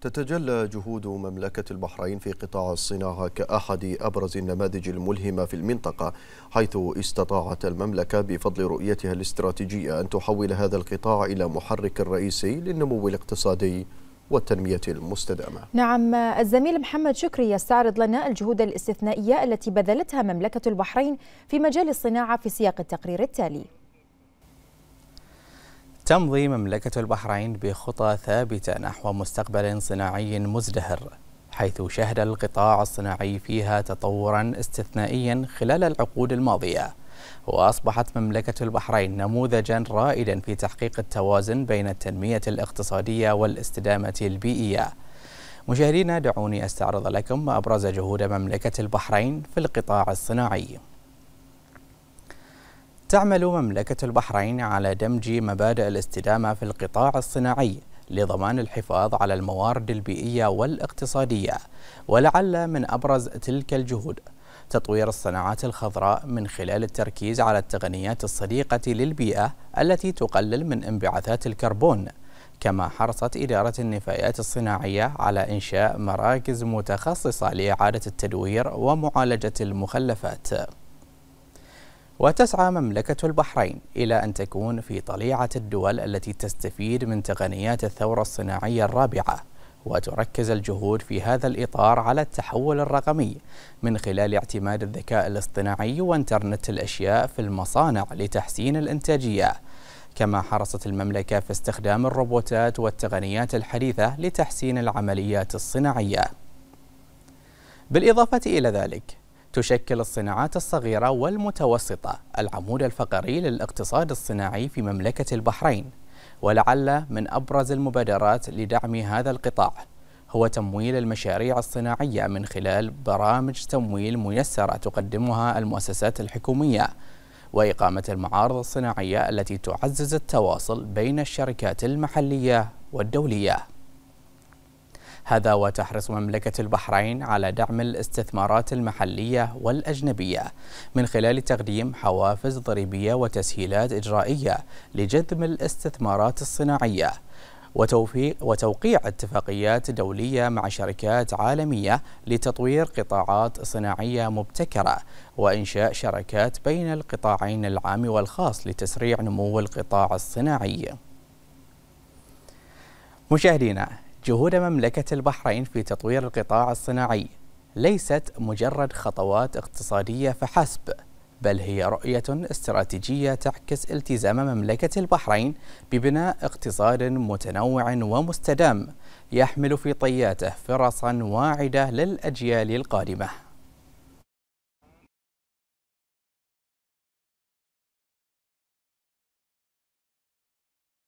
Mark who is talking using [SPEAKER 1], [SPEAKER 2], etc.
[SPEAKER 1] تتجلى جهود مملكة البحرين في قطاع الصناعة كأحد أبرز النماذج الملهمة في المنطقة حيث استطاعت المملكة بفضل رؤيتها الاستراتيجية أن تحول هذا القطاع إلى محرك رئيسي للنمو الاقتصادي والتنمية المستدامة
[SPEAKER 2] نعم الزميل محمد شكري يستعرض لنا الجهود الاستثنائية التي بذلتها مملكة البحرين في مجال الصناعة في سياق التقرير التالي تمضي مملكة البحرين بخطى ثابتة نحو مستقبل صناعي مزدهر حيث شهد القطاع الصناعي فيها تطورا استثنائيا خلال العقود الماضية وأصبحت مملكة البحرين نموذجا رائدا في تحقيق التوازن بين التنمية الاقتصادية والاستدامة البيئية مشاهدينا دعوني أستعرض لكم أبرز جهود مملكة البحرين في القطاع الصناعي تعمل مملكة البحرين على دمج مبادئ الاستدامة في القطاع الصناعي لضمان الحفاظ على الموارد البيئية والاقتصادية ولعل من أبرز تلك الجهود تطوير الصناعات الخضراء من خلال التركيز على التقنيات الصديقة للبيئة التي تقلل من انبعاثات الكربون كما حرصت إدارة النفايات الصناعية على إنشاء مراكز متخصصة لإعادة التدوير ومعالجة المخلفات وتسعى مملكة البحرين إلى أن تكون في طليعة الدول التي تستفيد من تقنيات الثورة الصناعية الرابعة وتركز الجهود في هذا الإطار على التحول الرقمي من خلال اعتماد الذكاء الاصطناعي وانترنت الأشياء في المصانع لتحسين الإنتاجية كما حرصت المملكة في استخدام الروبوتات والتقنيات الحديثة لتحسين العمليات الصناعية بالإضافة إلى ذلك تشكل الصناعات الصغيرة والمتوسطة العمود الفقري للاقتصاد الصناعي في مملكة البحرين ولعل من أبرز المبادرات لدعم هذا القطاع هو تمويل المشاريع الصناعية من خلال برامج تمويل ميسرة تقدمها المؤسسات الحكومية وإقامة المعارض الصناعية التي تعزز التواصل بين الشركات المحلية والدولية هذا وتحرص مملكة البحرين على دعم الاستثمارات المحلية والأجنبية من خلال تقديم حوافز ضريبية وتسهيلات إجرائية لجذب الاستثمارات الصناعية وتوفيق وتوقيع اتفاقيات دولية مع شركات عالمية لتطوير قطاعات صناعية مبتكرة وإنشاء شراكات بين القطاعين العام والخاص لتسريع نمو القطاع الصناعي مشاهدينا جهود مملكة البحرين في تطوير القطاع الصناعي ليست مجرد خطوات اقتصادية فحسب بل هي رؤية استراتيجية تعكس التزام مملكة البحرين ببناء اقتصاد متنوع ومستدام يحمل في طياته فرصا واعدة للأجيال القادمة